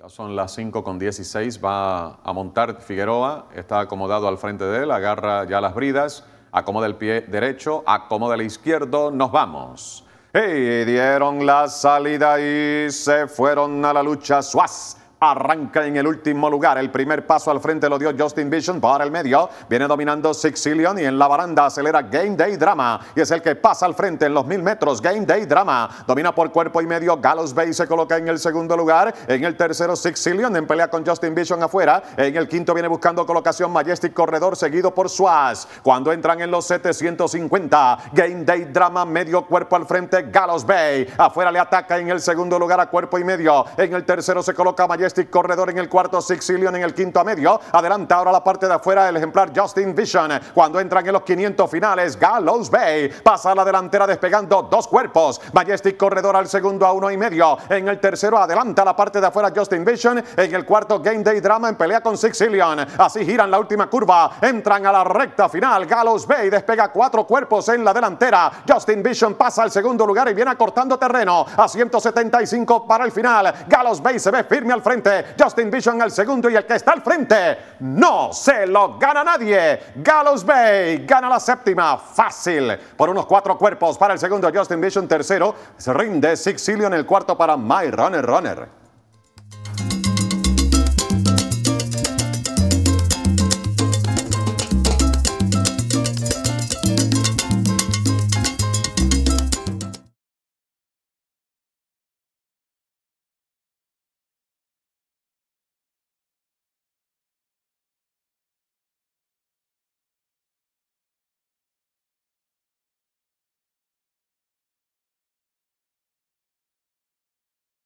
Ya son las 5 con 16, va a montar Figueroa, está acomodado al frente de él, agarra ya las bridas, acomoda el pie derecho, acomoda el izquierdo, nos vamos. Y dieron la salida y se fueron a la lucha. Suaz arranca en el último lugar. El primer paso al frente lo dio Justin Vision para el medio. Viene dominando Sixillion y en la baranda acelera Game Day Drama. Y es el que pasa al frente en los mil metros. Game Day Drama domina por cuerpo y medio. Gallows Bay se coloca en el segundo lugar. En el tercero Sixillion, en pelea con Justin Vision afuera. En el quinto viene buscando colocación Majestic Corredor seguido por Suaz. Cuando entran en los 750, Game Day Drama medio cuerpo al frente. Gallows Bay afuera le ataca en el segundo lugar a cuerpo y medio. En el tercero se coloca Majestic Majestic Corredor en el cuarto, Sixilion en el quinto a medio. Adelanta ahora la parte de afuera el ejemplar Justin Vision. Cuando entran en los 500 finales, Gallows Bay pasa a la delantera despegando dos cuerpos. Majestic Corredor al segundo a uno y medio. En el tercero adelanta la parte de afuera Justin Vision. En el cuarto Game Day Drama en pelea con Sixillion Así giran la última curva. Entran a la recta final. Gallows Bay despega cuatro cuerpos en la delantera. Justin Vision pasa al segundo lugar y viene acortando terreno a 175 para el final. Gallows Bay se ve firme al frente Justin Vision el segundo y el que está al frente. No se lo gana nadie. Gallows Bay gana la séptima. Fácil. Por unos cuatro cuerpos para el segundo. Justin Vision tercero. Se rinde Sixillion el cuarto para My Runner Runner.